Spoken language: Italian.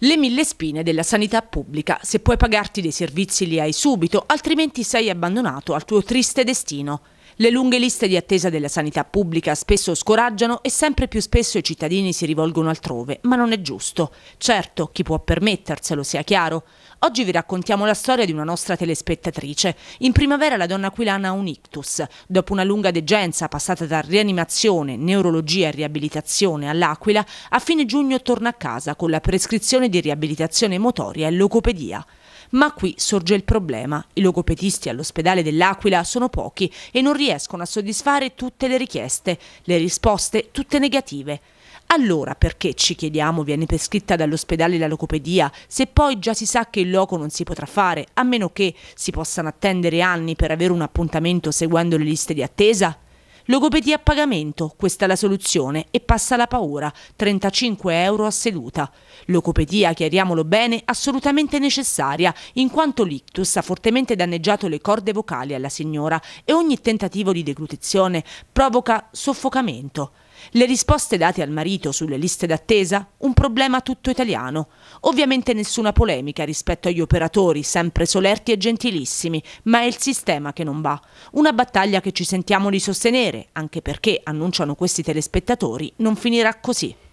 Le mille spine della sanità pubblica. Se puoi pagarti dei servizi li hai subito, altrimenti sei abbandonato al tuo triste destino. Le lunghe liste di attesa della sanità pubblica spesso scoraggiano e sempre più spesso i cittadini si rivolgono altrove, ma non è giusto. Certo, chi può permetterselo, sia chiaro. Oggi vi raccontiamo la storia di una nostra telespettatrice. In primavera la donna aquilana ha un ictus. Dopo una lunga degenza passata da rianimazione, neurologia e riabilitazione all'Aquila, a fine giugno torna a casa con la prescrizione di riabilitazione motoria e locopedia. Ma qui sorge il problema. I logopedisti all'ospedale dell'Aquila sono pochi e non riescono a soddisfare tutte le richieste, le risposte tutte negative. Allora perché, ci chiediamo, viene prescritta dall'ospedale la locopedia se poi già si sa che il loco non si potrà fare, a meno che si possano attendere anni per avere un appuntamento seguendo le liste di attesa? Logopedia a pagamento, questa è la soluzione e passa la paura, 35 euro a seduta. Logopedia, chiariamolo bene, assolutamente necessaria, in quanto l'ictus ha fortemente danneggiato le corde vocali alla signora e ogni tentativo di deglutizione provoca soffocamento. Le risposte date al marito sulle liste d'attesa? Un problema tutto italiano. Ovviamente nessuna polemica rispetto agli operatori, sempre solerti e gentilissimi, ma è il sistema che non va. Una battaglia che ci sentiamo di sostenere, anche perché, annunciano questi telespettatori, non finirà così.